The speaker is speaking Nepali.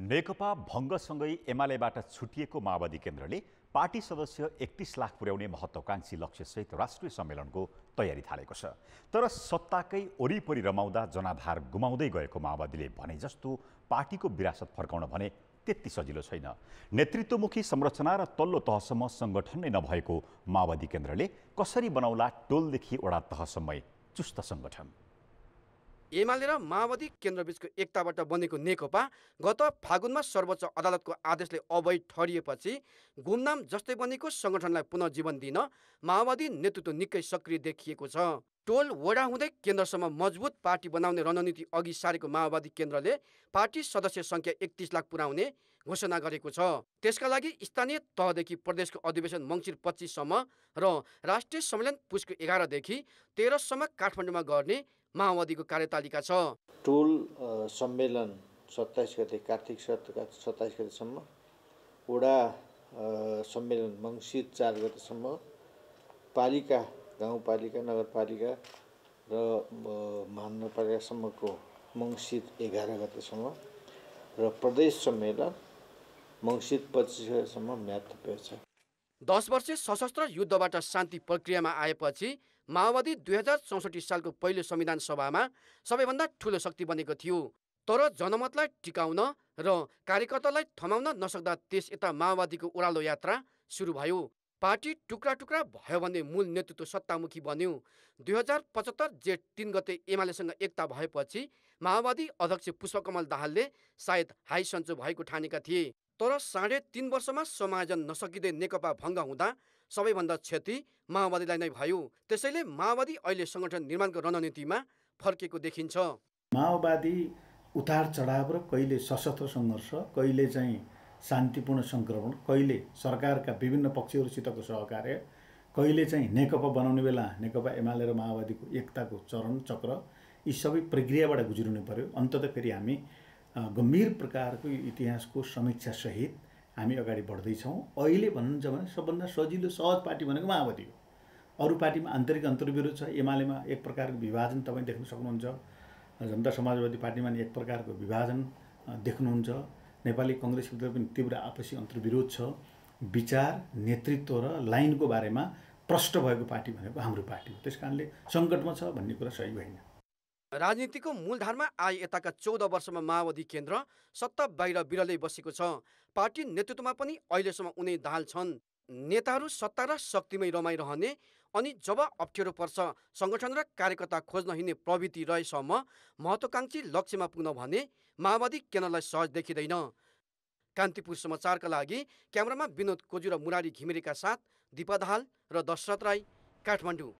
नेकपा भङ्गसँगै एमालेबाट छुटिएको माओवादी केन्द्रले पार्टी सदस्य एकतिस लाख पुर्याउने महत्वाकांक्षी लक्ष्यसहित राष्ट्रिय सम्मेलनको तयारी थालेको छ तर सत्ताकै वरिपरि रमाउँदा जनाधार गुमाउँदै गएको माओवादीले भने जस्तो पार्टीको विरासत फर्काउन भने त्यति सजिलो छैन नेतृत्वमुखी संरचना र तल्लो तहसम्म सङ्गठन नै नभएको माओवादी केन्द्रले कसरी बनाउला टोलदेखि वडा तहसम्मै चुस्त सङ्गठन एमाले र माओवादी केन्द्रबीचको एकताबाट बनेको नेकपा गत फागुनमा सर्वोच्च अदालतको आदेशले अवैध ठरिएपछि गुमनाम जस्तै बनेको सङ्गठनलाई पुनर्जीवन दिन माओवादी नेतृत्व निकै सक्रिय देखिएको छ टोल वडा हुँदै केन्द्रसम्म मजबुत पार्टी बनाउने रणनीति अघि सारेको माओवादी केन्द्रले पार्टी सदस्य सङ्ख्या एकतिस लाख पुर्याउने घोषणा गरेको छ त्यसका लागि स्थानीय तहदेखि प्रदेशको अधिवेशन मङ्सिर पच्चिससम्म र राष्ट्रिय सम्मेलन पुष्क एघारदेखि तेह्रसम्म काठमाडौँमा गर्ने माओवादीको कार्यतालिका छ टोल सम्मेलन सत्ताइस गते कार्तिक सत्ताइस गतेसम्म वडा सम्मेलन मङ्सिर चार गतेसम्म पालिका गाउँपालिका नगरपालिका र महानगरपालिकासम्मको मङ्सिर एघार गतेसम्म र प्रदेश सम्मेलन मङ्सिर पच्चिस गतेसम्म म्याद छ दस वर्ष सशस्त्र युद्धबाट शान्ति प्रक्रियामा आएपछि माओवादी दुई हजार चौसठी सालको पहिलो संविधान सभामा सबैभन्दा ठुलो शक्ति बनेको थियो तर जनमतलाई टिकाउन र कार्यकर्तालाई थमाउन नसक्दा त्यस यता माओवादीको ओह्रालो यात्रा सुरु भयो पार्टी टुक्रा टुक्रा भयो भने मूल नेतृत्व सत्तामुखी बन्यो दुई हजार पचहत्तर जेठ तिन गते एमालेसँग एकता भएपछि माओवादी अध्यक्ष पुष्पकमल दाहालले सायद हाई सन्चो भएको ठानेका थिए तर साढे तिन वर्षमा समायोजन नसकिँदै नेकपा भङ्ग हुँदा सबैभन्दा क्षति माओवादीलाई नै भयो त्यसैले माओवादी अहिले सङ्गठन निर्माणको रणनीतिमा फर्केको देखिन्छ माओवादी उतार चढाव र कहिले सशस्त्र सङ्घर्ष कहिले चाहिँ शान्तिपूर्ण सङ्क्रमण कहिले सरकारका विभिन्न पक्षहरूसितको सहकार्य कहिले चाहिँ नेकपा बनाउने बेला नेकपा एमाले र माओवादीको एकताको चरण चक्र यी सबै प्रक्रियाबाट गुज्रिनु पर्यो अन्त फेरि हामी गम्भीर प्रकारको इतिहासको समीक्षासहित हामी अगाडि बढ्दैछौँ अहिले भन्नुहुन्छ भने सबभन्दा सजिलो सहज पार्टी भनेको माओवादी हो अरू पार्टीमा आन्तरिक अन्तर्विरोध छ एमालेमा एक प्रकारको विभाजन तपाईँ देख्न सक्नुहुन्छ जनता समाजवादी पार्टीमा पनि एक प्रकारको विभाजन देख्नुहुन्छ नेपाली कङ्ग्रेसभित्र पनि तीव्र आपसी अन्तर्विरोध छ विचार नेतृत्व र लाइनको बारेमा प्रष्ट भएको पार्टी भनेको हाम्रो पार्टी हो त्यस कारणले सङ्कटमा छ भन्ने कुरा सही होइन राजनीतिको मूलधारमा आए यताका चौध वर्षमा माओवादी केन्द्र सत्ता बाहिर बिरलै बसेको छ पार्टी नेतृत्वमा पनि अहिलेसम्म उनै दाल छन् नेताहरू सत्ता र शक्तिमै रमाइरहने अनि जब अप्ठ्यारो पर्छ सङ्गठन र कार्यकर्ता खोज्न हिँड्ने प्रवृत्ति रहेसम्म महत्त्वकाङ्क्षी लक्ष्यमा पुग्न भने माओवादी केन्द्रलाई सहज देखिँदैन कान्तिपुर समाचारका लागि क्यामेरामा विनोद कोजु र मुरारी घिमिरेका साथ दिपा दाल र दशरथ राई काठमाडौँ